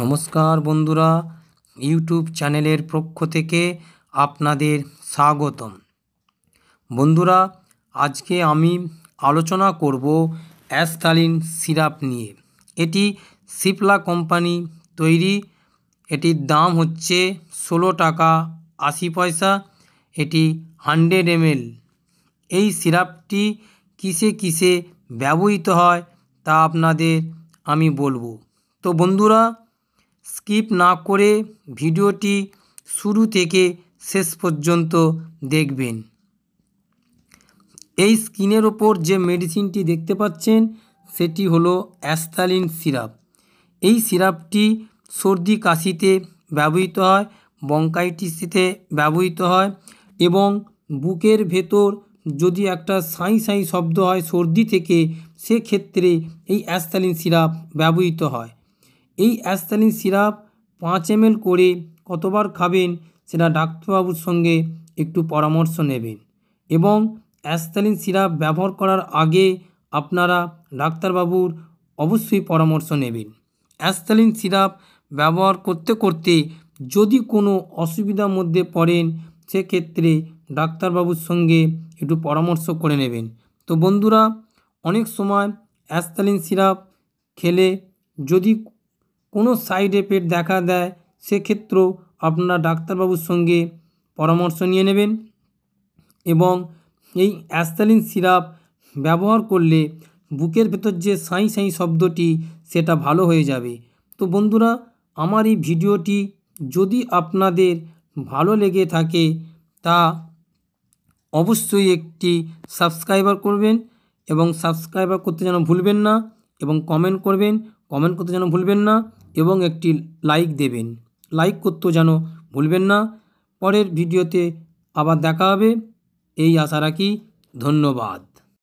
নমস্কার বন্ধুরা ইউটিউব চ্যানেলের পক্ষ থেকে আপনাদের স্বাগতম বন্ধুরা আজকে আমি আলোচনা করব অ্যাস্থালিন সিরাপ নিয়ে এটি সিপলা কোম্পানি তৈরি এটির দাম হচ্ছে ষোলো টাকা আশি পয়সা এটি হান্ড্রেড এমএল এই সিরাপটি কিসে কিসে ব্যবহৃত হয় তা আপনাদের আমি বলবো তো বন্ধুরা স্কিপ না করে ভিডিওটি শুরু থেকে শেষ পর্যন্ত দেখবেন এই স্কিনের ওপর যে মেডিসিনটি দেখতে পাচ্ছেন সেটি হলো অ্যাস্তালিন সিরাপ এই সিরাপটি সর্দি কাশিতে ব্যবহৃত হয় বঙ্কাইটিসিতে ব্যবহৃত হয় এবং বুকের ভেতর যদি একটা সাঁই সাঁই শব্দ হয় সর্দি থেকে সেক্ষেত্রে এই অ্যাস্তালিন সিরাপ ব্যবহৃত হয় এই অ্যাস্তালিন সিরাপ পাঁচ এম করে কতবার খাবেন সেটা ডাক্তারবাবুর সঙ্গে একটু পরামর্শ নেবেন এবং অ্যাস্তালিন সিরাপ ব্যবহার করার আগে আপনারা ডাক্তারবাবুর অবশ্যই পরামর্শ নেবেন অ্যাস্তালিন সিরাপ ব্যবহার করতে করতে যদি কোনো অসুবিধার মধ্যে পড়েন সেক্ষেত্রে ডাক্তারবাবুর সঙ্গে একটু পরামর্শ করে নেবেন তো বন্ধুরা অনেক সময় অ্যাস্তালিন সিরাপ খেলে যদি কোনো সাইড এফেক্ট দেখা দেয় সেক্ষেত্রেও আপনারা ডাক্তারবাবুর সঙ্গে পরামর্শ নিয়ে নেবেন এবং এই অ্যাস্তালিন সিরাপ ব্যবহার করলে বুকের ভেতর যে সাঁই সাঁই শব্দটি সেটা ভালো হয়ে যাবে তো বন্ধুরা আমার এই ভিডিওটি যদি আপনাদের ভালো লেগে থাকে তা অবশ্যই একটি সাবস্ক্রাইবার করবেন এবং সাবস্ক্রাইবার করতে যেন ভুলবেন না এবং কমেন্ট করবেন কমেন্ট করতে যেন ভুলবেন না এবং একটি লাইক দেবেন লাইক করতেও যেন ভুলবেন না পরের ভিডিওতে আবার দেখা হবে এই আশা রাখি ধন্যবাদ